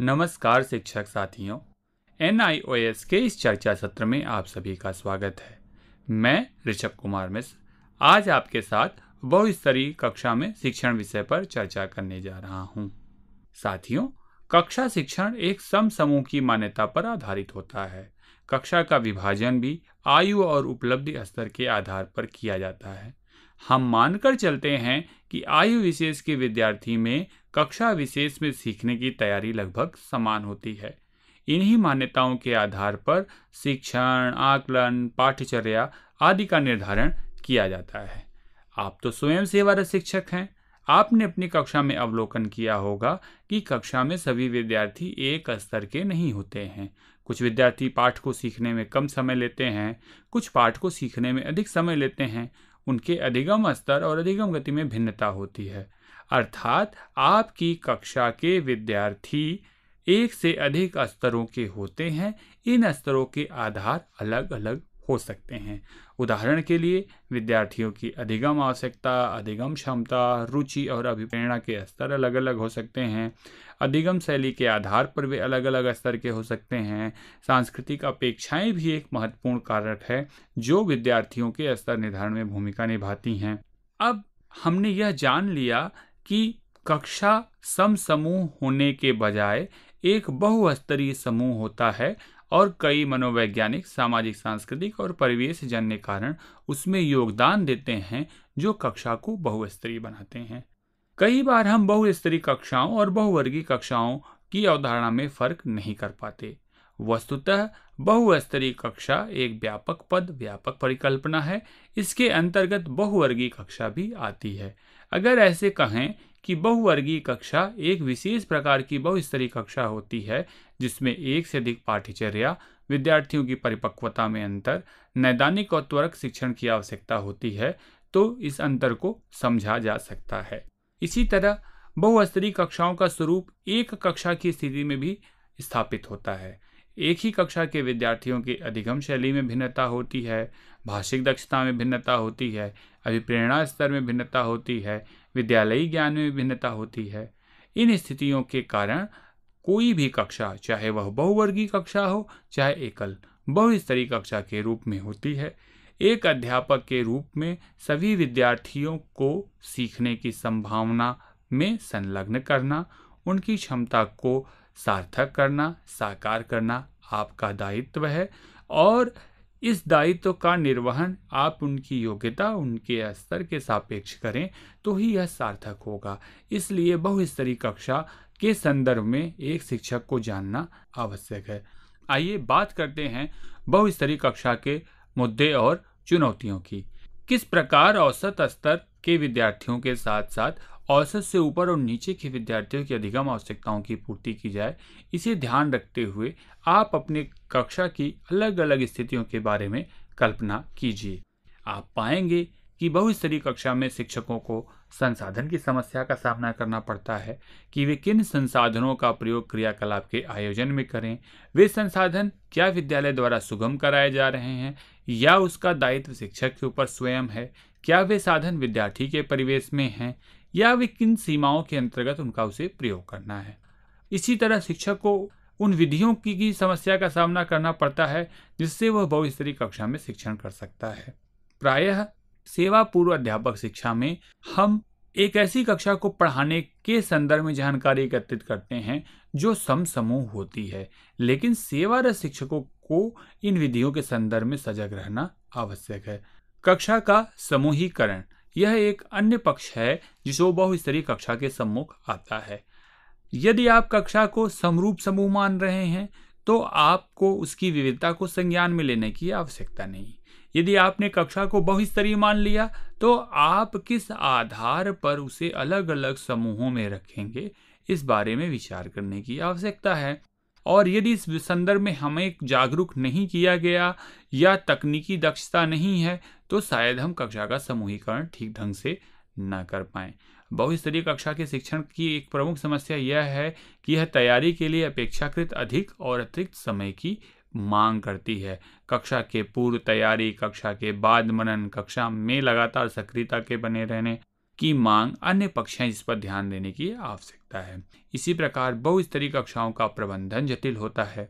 नमस्कार शिक्षक साथियों एन के इस चर्चा सत्र में आप सभी का स्वागत है मैं ऋषभ कुमार मिश्र आज आपके साथ बहुस्तरीय कक्षा में शिक्षण विषय पर चर्चा करने जा रहा हूँ साथियों कक्षा शिक्षण एक सम समूह की मान्यता पर आधारित होता है कक्षा का विभाजन भी आयु और उपलब्धि स्तर के आधार पर किया जाता है हम मानकर चलते हैं कि आयु विशेष के विद्यार्थी में कक्षा विशेष में सीखने की तैयारी लगभग समान होती है इन्हीं मान्यताओं के आधार पर शिक्षण आकलन पाठ्यचर्या आदि का निर्धारण किया जाता है आप तो स्वयं सेवारत शिक्षक हैं आपने अपनी कक्षा में अवलोकन किया होगा कि कक्षा में सभी विद्यार्थी एक स्तर के नहीं होते हैं कुछ विद्यार्थी पाठ को सीखने में कम समय लेते हैं कुछ पाठ को सीखने में अधिक समय लेते हैं उनके अधिगम स्तर और अधिगम गति में भिन्नता होती है अर्थात आपकी कक्षा के विद्यार्थी एक से अधिक स्तरों के होते हैं इन स्तरों के आधार अलग अलग हो सकते हैं उदाहरण के लिए विद्यार्थियों की अधिगम आवश्यकता अधिगम क्षमता रुचि और अभिप्रेरणा के स्तर अलग अलग हो सकते हैं अधिगम शैली के आधार पर वे अलग अलग स्तर के हो सकते हैं सांस्कृतिक अपेक्षाएं भी एक महत्वपूर्ण कारक है जो विद्यार्थियों के स्तर निर्धारण में भूमिका निभाती हैं अब हमने यह जान लिया कि कक्षा सम समूह होने के बजाय एक बहुस्तरीय समूह होता है और कई मनोवैज्ञानिक सामाजिक सांस्कृतिक और परिवेश जन्य कारण उसमें योगदान देते हैं जो कक्षा को बहुस्तरीय बनाते हैं कई बार हम बहुस्तरीय कक्षाओं और बहुवर्गीय कक्षाओं की अवधारणा में फर्क नहीं कर पाते वस्तुतः बहुस्तरीय कक्षा एक व्यापक पद व्यापक परिकल्पना है इसके अंतर्गत बहुवर्गीय कक्षा भी आती है अगर ऐसे कहें कि बहुवर्गीय कक्षा एक विशेष प्रकार की बहुस्तरीय कक्षा होती है जिसमें एक से अधिक पाठ्यचर्या विद्यार्थियों की परिपक्वता में अंतर नैदानिक और त्वरक शिक्षण की आवश्यकता होती है तो इस अंतर को समझा जा सकता है इसी तरह बहुस्तरीय कक्षाओं का स्वरूप एक कक्षा की स्थिति में भी स्थापित होता है एक ही कक्षा के विद्यार्थियों की अधिगम शैली में भिन्नता होती है भाषिक दक्षता में भिन्नता होती है अभिप्रेरणा स्तर में भिन्नता होती है विद्यालयी ज्ञान में भिन्नता होती है इन स्थितियों के कारण कोई भी कक्षा चाहे वह बहुवर्गीय कक्षा हो चाहे एकल बहुस्तरीय कक्षा के रूप में होती है एक अध्यापक के रूप में सभी विद्यार्थियों को सीखने की संभावना में संलग्न करना उनकी क्षमता को सार्थक करना साकार करना आपका दायित्व है और इस दायित्व का निर्वहन आप उनकी योग्यता उनके स्तर के सापेक्ष करें तो ही यह सार्थक होगा इसलिए बहुस्तरीय कक्षा के संदर्भ में एक शिक्षक को जानना आवश्यक है आइए बात करते हैं बहुस्तरीय कक्षा के मुद्दे और चुनौतियों की किस प्रकार औसत स्तर के विद्यार्थियों के साथ साथ औसत से ऊपर और नीचे के विद्यार्थियों की अधिगम आवश्यकताओं की पूर्ति की जाए इसे ध्यान रखते हुए आप अपने कक्षा की अलग अलग स्थितियों के बारे में कल्पना कीजिए आप पाएंगे कि बहुस्तरीय कक्षा में शिक्षकों को संसाधन की समस्या का सामना करना पड़ता है कि वे किन संसाधनों का प्रयोग क्रियाकलाप के आयोजन में करें वे संसाधन क्या विद्यालय द्वारा सुगम कराए जा रहे हैं या उसका दायित्व शिक्षक के ऊपर स्वयं है क्या वे साधन विद्यार्थी के परिवेश में हैं या वे किन सीमाओं के अंतर्गत उनका उसे प्रयोग करना है इसी तरह शिक्षक को उन विधियों की, की समस्या का सामना करना पड़ता है जिससे वह बहुस्तरीय कक्षा में शिक्षण कर सकता है प्रायः सेवा पूर्व अध्यापक शिक्षा में हम एक ऐसी कक्षा को पढ़ाने के संदर्भ में जानकारी एकत्रित करते हैं जो सम समूह होती है लेकिन सेवारत शिक्षकों को इन विधियों के संदर्भ में सजग रहना आवश्यक है कक्षा का समूहीकरण यह एक अन्य पक्ष है जिसको बहुस्तरीय कक्षा के सम्मुख आता है यदि आप कक्षा को समरूप समूह मान रहे हैं तो आपको उसकी विविधता को संज्ञान में लेने की आवश्यकता नहीं यदि आपने कक्षा को बहुस्तरीय मान लिया तो आप किस आधार पर उसे अलग अलग समूहों में रखेंगे इस बारे में विचार करने की आवश्यकता है और यदि इस संदर्भ में हमें जागरूक नहीं किया गया या तकनीकी दक्षता नहीं है तो शायद हम कक्षा का समूहीकरण ठीक ढंग से न कर पाए बहुस्तरीय कक्षा के शिक्षण की एक प्रमुख समस्या यह है कि यह तैयारी के लिए अपेक्षाकृत अधिक और अतिरिक्त समय की मांग करती है कक्षा के पूर्व तैयारी कक्षा के बाद मनन कक्षा में लगातार सक्रियता के बने रहने की मांग अन्य पक्ष इस पर ध्यान देने की आवश्यकता है इसी प्रकार बहुस्तरीय कक्षाओं का प्रबंधन जटिल होता है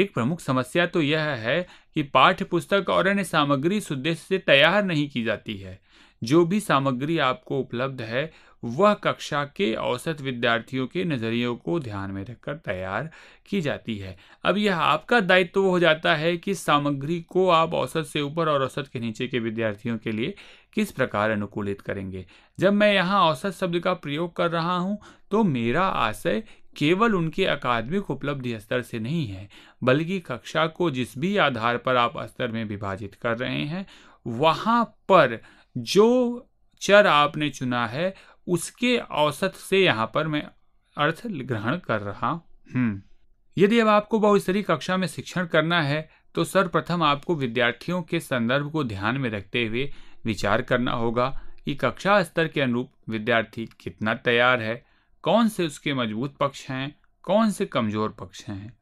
एक प्रमुख समस्या तो यह है कि पाठ्य पुस्तक और अन्य सामग्री सुद्देश्य से तैयार नहीं की जाती है जो भी सामग्री आपको उपलब्ध है वह कक्षा के औसत विद्यार्थियों के नज़रियों को ध्यान में रखकर तैयार की जाती है अब यह आपका दायित्व तो हो जाता है कि सामग्री को आप औसत से ऊपर और औसत के नीचे के विद्यार्थियों के लिए किस प्रकार अनुकूलित करेंगे जब मैं यहाँ औसत शब्द का प्रयोग कर रहा हूँ तो मेरा आशय केवल उनके अकादमिक उपलब्धि स्तर से नहीं है बल्कि कक्षा को जिस भी आधार पर आप स्तर में विभाजित कर रहे हैं वहाँ पर जो चर आपने चुना है उसके औसत से यहाँ पर मैं अर्थ ग्रहण कर रहा हूँ यदि अब आपको बहुस्तरीय कक्षा में शिक्षण करना है तो सर्वप्रथम आपको विद्यार्थियों के संदर्भ को ध्यान में रखते हुए विचार करना होगा कि कक्षा स्तर के अनुरूप विद्यार्थी कितना तैयार है कौन से उसके मजबूत पक्ष हैं कौन से कमजोर पक्ष हैं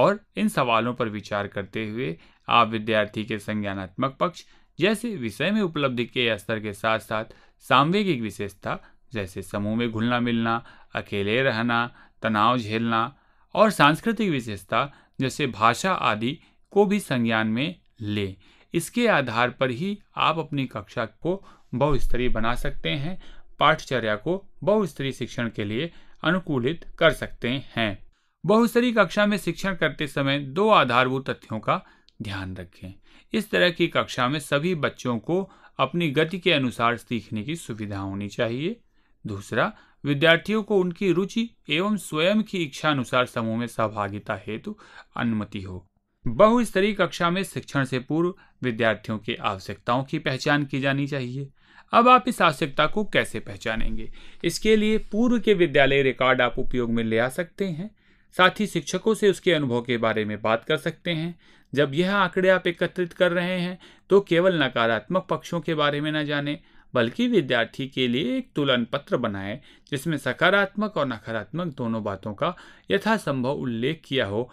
और इन सवालों पर विचार करते हुए आप विद्यार्थी के संज्ञानात्मक पक्ष जैसे विषय में उपलब्धि के स्तर के साथ साथ सामवेगिक विशेषता जैसे समूह में घुलना मिलना अकेले रहना तनाव झेलना और सांस्कृतिक विशेषता जैसे भाषा आदि को भी संज्ञान में लें इसके आधार पर ही आप अपनी कक्षा को बहुस्तरीय बना सकते हैं पाठचर्या को बहुस्तरीय शिक्षण के लिए अनुकूलित कर सकते हैं बहुस्तरीय कक्षा में शिक्षण करते समय दो आधारभूत तथ्यों का ध्यान रखें इस तरह की कक्षा में सभी बच्चों को अपनी गति के अनुसार सीखने की सुविधा होनी चाहिए दूसरा विद्यार्थियों को उनकी रुचि एवं स्वयं की इच्छा अनुसार समूह में सहभागिता हेतु अनुमति हो बहुस्तरीय कक्षा में शिक्षण से पूर्व विद्यार्थियों की आवश्यकताओं की पहचान की जानी चाहिए अब आप इस आवश्यकता को कैसे पहचानेंगे इसके लिए पूर्व के विद्यालय रिकॉर्ड आप उपयोग में ले आ सकते हैं साथ ही शिक्षकों से उसके अनुभव के बारे में बात कर सकते हैं जब यह आंकड़े आप एकत्रित कर रहे हैं तो केवल नकारात्मक पक्षों के बारे में न जानें बल्कि विद्यार्थी के लिए एक तुलन पत्र बनाए जिसमें सकारात्मक और नकारात्मक दोनों बातों का यथासंभव उल्लेख किया हो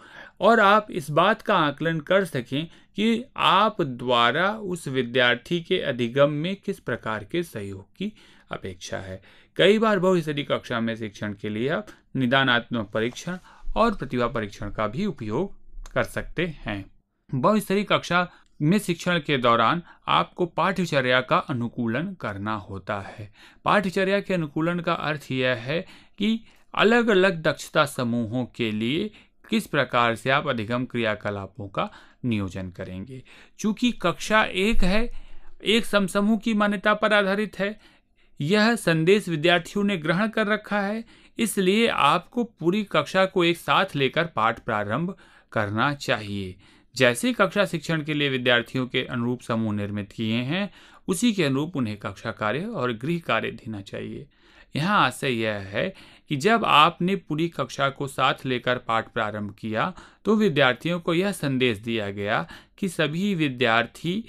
और आप इस बात का आकलन कर सकें कि आप द्वारा उस विद्यार्थी के अधिगम में किस प्रकार के सहयोग की अपेक्षा है कई बार बहुस्तरीय कक्षा में शिक्षण के लिए आप निदानात्मक परीक्षण और प्रतिभा परीक्षण का भी उपयोग कर सकते हैं बहुस्तरीय कक्षा में शिक्षण के दौरान आपको पाठ्यचर्या का अनुकूलन करना होता है पाठ्यचर्या के अनुकूलन का अर्थ यह है कि अलग अलग दक्षता समूहों के लिए किस प्रकार से आप अधिगम क्रियाकलापों का नियोजन करेंगे चूंकि कक्षा एक है एक समसमूह की मान्यता पर आधारित है यह संदेश विद्यार्थियों ने ग्रहण कर रखा है इसलिए आपको पूरी कक्षा को एक साथ लेकर पाठ प्रारंभ करना चाहिए जैसे कक्षा शिक्षण के लिए विद्यार्थियों के अनुरूप समूह निर्मित किए हैं उसी के अनुरूप उन्हें कक्षा कार्य और गृह कार्य देना चाहिए यहाँ आशय यह है कि जब आपने पूरी कक्षा को साथ लेकर पाठ प्रारंभ किया तो विद्यार्थियों को यह संदेश दिया गया कि सभी विद्यार्थी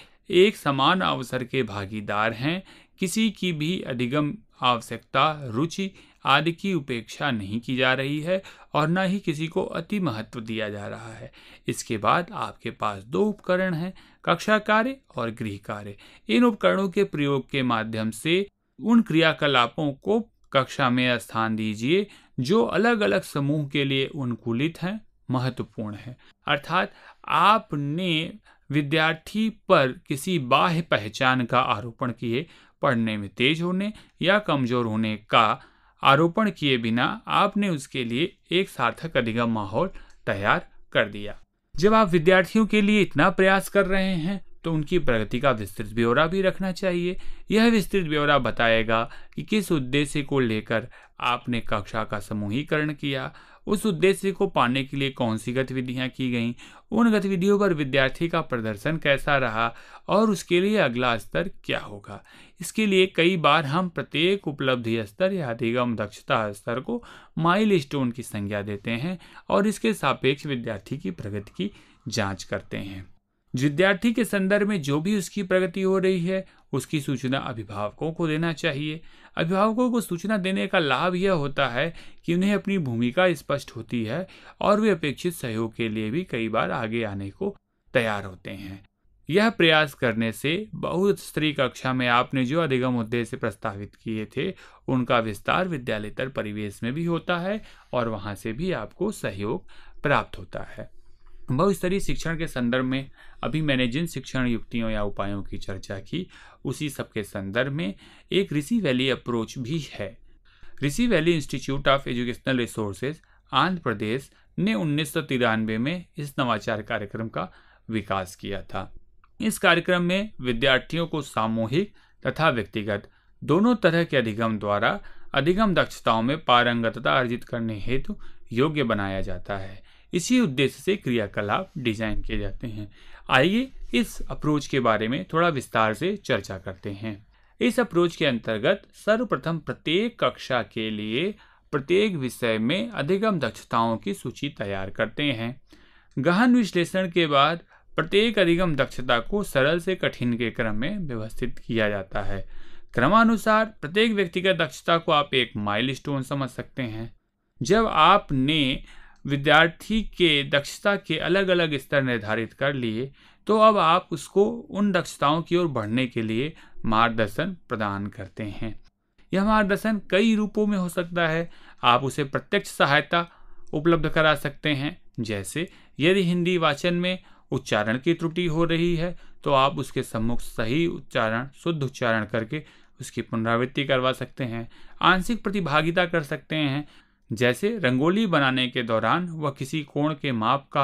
एक समान अवसर के भागीदार हैं किसी की भी अधिगम आवश्यकता रुचि आदि की उपेक्षा नहीं की जा रही है और न ही किसी को अति महत्व दिया जा रहा है इसके बाद आपके पास दो उपकरण हैं कक्षा कार्य और गृह कार्य इन उपकरणों के प्रयोग के माध्यम से उन क्रियाकलापों को कक्षा में स्थान दीजिए जो अलग अलग समूह के लिए अनुकूलित हैं महत्वपूर्ण है अर्थात आपने विद्यार्थी पर किसी बाह्य पहचान का आरोपण किए पढ़ने में तेज होने या कमजोर होने का आरोपण किए बिना आपने उसके लिए एक सार्थक अधिगम माहौल तैयार कर दिया जब आप विद्यार्थियों के लिए इतना प्रयास कर रहे हैं तो उनकी प्रगति का विस्तृत ब्यौरा भी रखना चाहिए यह विस्तृत ब्यौरा बताएगा कि किस उद्देश्य को लेकर आपने कक्षा का समूहीकरण किया उस उद्देश्य को पाने के लिए कौन सी गतिविधियाँ की गईं उन गतिविधियों पर विद्यार्थी का प्रदर्शन कैसा रहा और उसके लिए अगला स्तर क्या होगा इसके लिए कई बार हम प्रत्येक उपलब्धि स्तर या अधिगम दक्षता स्तर को माइल स्टोन की संज्ञा देते हैं और इसके सापेक्ष विद्यार्थी की प्रगति की जाँच करते हैं विद्यार्थी के संदर्भ में जो भी उसकी प्रगति हो रही है उसकी सूचना अभिभावकों को देना चाहिए अभिभावकों को सूचना देने का लाभ यह होता है कि उन्हें अपनी भूमिका स्पष्ट होती है और वे अपेक्षित सहयोग के लिए भी कई बार आगे आने को तैयार होते हैं यह प्रयास करने से बहुत स्त्री कक्षा में आपने जो अधिगम मुद्दे से प्रस्तावित किए थे उनका विस्तार विद्यालय तर परिवेश में भी होता है और वहाँ से भी आपको सहयोग प्राप्त होता है बहुस्तरीय शिक्षण के संदर्भ में अभी मैंने जिन शिक्षण युक्तियों या उपायों की चर्चा की उसी सब के संदर्भ में एक ऋषि वैली अप्रोच भी है Rishi valley institute of educational resources Andhra Pradesh ने उन्नीस में इस नवाचार कार्यक्रम का विकास किया था इस कार्यक्रम में विद्यार्थियों को सामूहिक तथा व्यक्तिगत दोनों तरह के अधिगम द्वारा अधिगम दक्षताओं में पारंगतता अर्जित करने हेतु योग्य बनाया जाता है इसी उद्देश्य से क्रियाकलाप डिजाइन किए जाते हैं आइए इस अप्रोच के बारे में थोड़ा विस्तार से चर्चा करते हैं इस अप्रोच के अंतर्गत सर्वप्रथम प्रत्येक कक्षा के लिए प्रत्येक विषय में अधिगम दक्षताओं की सूची तैयार करते हैं गहन विश्लेषण के बाद प्रत्येक अधिगम दक्षता को सरल से कठिन के क्रम में व्यवस्थित किया जाता है क्रमानुसार प्रत्येक व्यक्तिगत दक्षता को आप एक माइलस्टोन समझ सकते हैं जब आपने विद्यार्थी के दक्षता के अलग अलग स्तर निर्धारित कर लिए तो अब आप उसको उन दक्षताओं की ओर बढ़ने के लिए मार्गदर्शन प्रदान करते हैं यह मार्गदर्शन कई रूपों में हो सकता है आप उसे प्रत्यक्ष सहायता उपलब्ध करा सकते हैं जैसे यदि हिंदी वाचन में उच्चारण की त्रुटि हो रही है तो आप उसके सम्मुख सही उच्चारण शुद्ध उच्चारण करके उसकी पुनरावृत्ति करवा सकते हैं आंशिक प्रतिभागिता कर सकते हैं जैसे रंगोली बनाने के दौरान वह किसी कोण के माप का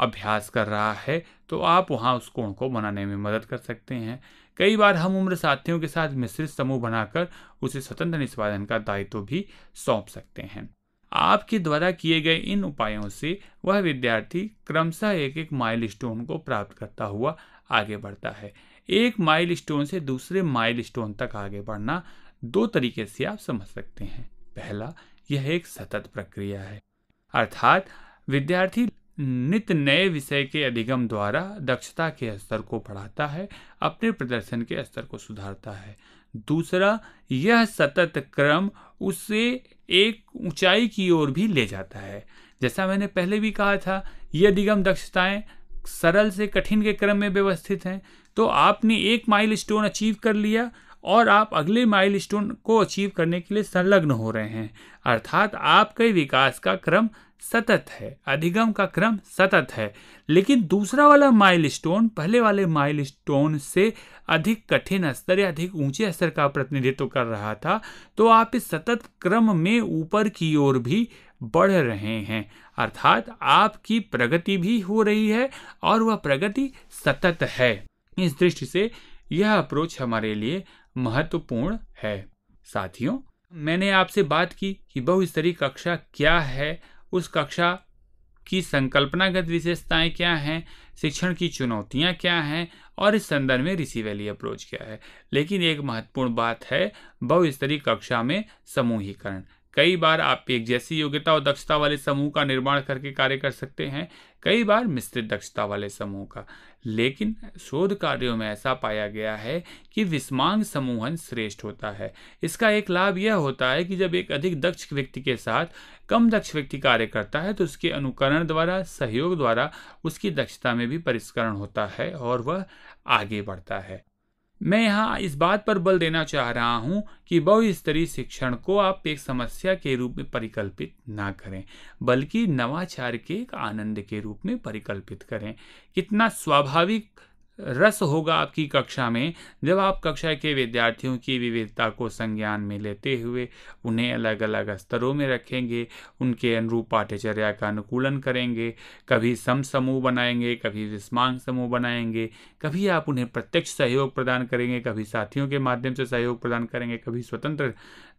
अभ्यास कर रहा है तो आप वहाँ उस कोण को बनाने में मदद कर सकते हैं कई बार हम उम्र साथियों के साथ मिश्रित समूह बनाकर उसे स्वतंत्र निष्पादन का दायित्व भी सौंप सकते हैं आपके द्वारा किए गए इन उपायों से वह विद्यार्थी क्रमशः एक एक माइल को प्राप्त करता हुआ आगे बढ़ता है एक माइल से दूसरे माइल तक आगे बढ़ना दो तरीके से आप समझ सकते हैं पहला यह एक सतत प्रक्रिया है अर्थात विद्यार्थी नित नए विषय के अधिगम द्वारा दक्षता के स्तर को बढ़ाता है अपने प्रदर्शन के स्तर को सुधारता है दूसरा यह सतत क्रम उसे एक ऊंचाई की ओर भी ले जाता है जैसा मैंने पहले भी कहा था ये अधिगम दक्षताएं सरल से कठिन के क्रम में व्यवस्थित हैं तो आपने एक माइल स्टोन अचीव कर लिया और आप अगले माइलस्टोन को अचीव करने के लिए संलग्न हो रहे हैं अर्थात आपके विकास का क्रम सतत है अधिगम का क्रम सतत है लेकिन दूसरा वाला माइलस्टोन पहले वाले माइलस्टोन से अधिक कठिन स्तर या अधिक ऊंचे स्तर का प्रतिनिधित्व कर रहा था तो आप इस सतत क्रम में ऊपर की ओर भी बढ़ रहे हैं अर्थात आपकी प्रगति भी हो रही है और वह प्रगति सतत है इस दृष्टि से यह अप्रोच हमारे लिए महत्वपूर्ण है साथियों मैंने आपसे बात की कि बहुस्तरीय कक्षा क्या है उस कक्षा की संकल्पनागत विशेषताएं क्या हैं शिक्षण की चुनौतियां क्या हैं और इस संदर्भ में ऋषि वैली अप्रोच क्या है लेकिन एक महत्वपूर्ण बात है बहुस्तरीय कक्षा में समूहीकरण कई बार आप एक जैसी योग्यता और दक्षता वाले समूह का निर्माण करके कार्य कर सकते हैं कई बार मिश्रित दक्षता वाले समूह का लेकिन शोध कार्यों में ऐसा पाया गया है कि विस्मांग समूहन श्रेष्ठ होता है इसका एक लाभ यह होता है कि जब एक अधिक दक्ष व्यक्ति के साथ कम दक्ष व्यक्ति कार्य करता है तो उसके अनुकरण द्वारा सहयोग द्वारा उसकी दक्षता में भी परिष्करण होता है और वह आगे बढ़ता है मैं यहाँ इस बात पर बल देना चाह रहा हूँ कि बहुस्तरीय शिक्षण को आप एक समस्या के रूप में परिकल्पित ना करें बल्कि नवाचार के एक आनंद के रूप में परिकल्पित करें कितना स्वाभाविक रस होगा आपकी कक्षा में जब आप कक्षा के विद्यार्थियों की विविधता को संज्ञान में लेते हुए उन्हें अलग अलग स्तरों में रखेंगे उनके अनुरूप पाठ्यचर्या का अनुकूलन करेंगे कभी सम समूह बनाएंगे कभी विस्मांग समूह बनाएंगे कभी आप उन्हें प्रत्यक्ष सहयोग प्रदान करेंगे कभी साथियों के माध्यम से सहयोग प्रदान करेंगे कभी स्वतंत्र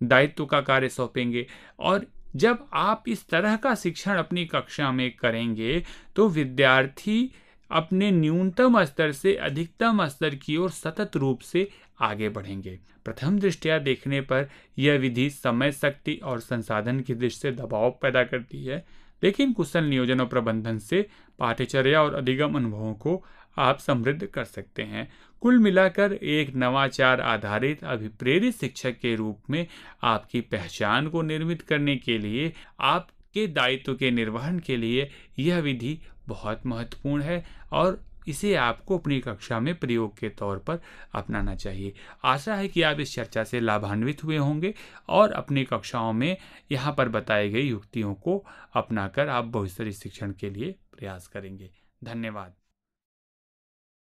दायित्व का कार्य सौंपेंगे और जब आप इस तरह का शिक्षण अपनी कक्षा में करेंगे तो विद्यार्थी अपने न्यूनतम स्तर से अधिकतम स्तर की ओर सतत रूप से आगे बढ़ेंगे प्रथम दृष्टया देखने पर यह विधि समय शक्ति और संसाधन की दृष्टि से दबाव पैदा करती है लेकिन कुशल नियोजन और प्रबंधन से पाठ्यचर्या और अधिगम अनुभवों को आप समृद्ध कर सकते हैं कुल मिलाकर एक नवाचार आधारित अभिप्रेरित शिक्षक के रूप में आपकी पहचान को निर्मित करने के लिए आप के दायित्व के निर्वहन के लिए यह विधि बहुत महत्वपूर्ण है और इसे आपको अपनी कक्षा में प्रयोग के तौर पर अपनाना चाहिए आशा है कि आप इस चर्चा से लाभान्वित हुए होंगे और अपनी कक्षाओं में यहाँ पर बताई गई युक्तियों को अपनाकर आप बहुस्तरीय शिक्षण के लिए प्रयास करेंगे धन्यवाद